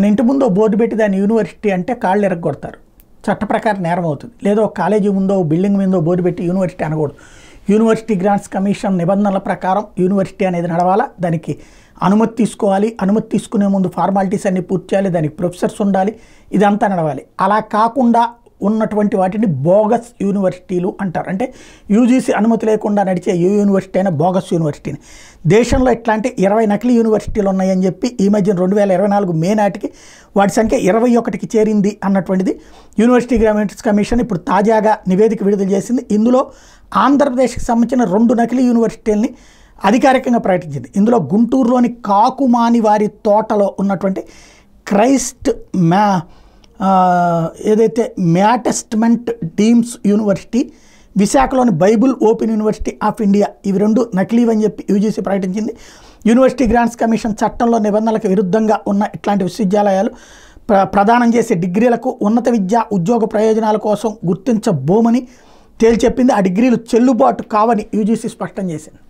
మన ఇంటి ముందు బోర్డు పెట్టి దాన్ని యూనివర్సిటీ అంటే కాళ్ళు ఎరగొడతారు చట్ట ప్రకారం నేరం అవుతుంది లేదో కాలేజీ ముందో బిల్డింగ్ ముందో బోర్డు పెట్టి యూనివర్సిటీ అనకూడదు యూనివర్సిటీ గ్రాంట్స్ కమిషన్ నిబంధనల ప్రకారం యూనివర్సిటీ అనేది నడవాలా దానికి అనుమతి తీసుకోవాలి అనుమతి తీసుకునే ముందు ఫార్మాలిటీస్ అన్నీ పూర్తి చేయాలి దానికి ప్రొఫెసర్స్ ఉండాలి ఇదంతా నడవాలి అలా కాకుండా ఉన్నటువంటి వాటిని బోగస్ యూనివర్సిటీలు అంటారు అంటే యూజీసీ అనుమతి లేకుండా నడిచే ఏ యూనివర్సిటీ అయినా బోగస్ యూనివర్సిటీని దేశంలో ఇట్లాంటి ఇరవై నకిలీ యూనివర్సిటీలు ఉన్నాయని చెప్పి ఈ మధ్యన రెండు వేల ఇరవై నాలుగు మే నాటికి వాటి సంఖ్య ఇరవై ఒకటికి చేరింది అన్నటువంటిది యూనివర్సిటీ గ్రామేట్స్ కమిషన్ ఇప్పుడు తాజాగా నివేదిక విడుదల చేసింది ఇందులో ఆంధ్రప్రదేశ్కి సంబంధించిన రెండు నకిలీ యూనివర్సిటీలని అధికారికంగా ప్రకటించింది ఇందులో గుంటూరులోని కాకుమాని వారి తోటలో ఉన్నటువంటి క్రైస్ట్ మ్యా ఏదైతే మ్యాటెస్ట్మెంట్ డీమ్స్ యూనివర్సిటీ విశాఖలోని Bible open university of India ఇవి రెండు నకిలీవని చెప్పి యూజీసీ ప్రకటించింది యూనివర్సిటీ గ్రాంట్స్ కమిషన్ చట్టంలో నిబంధనలకు విరుద్ధంగా ఉన్న ఇట్లాంటి విశ్వవిద్యాలయాలు ప్ర ప్రదానం చేసే డిగ్రీలకు ఉన్నత విద్య ఉద్యోగ ప్రయోజనాల కోసం గుర్తించబోమని తేల్చెప్పింది ఆ డిగ్రీలు చెల్లుబాటు కావని యూజీసీ స్పష్టం చేసింది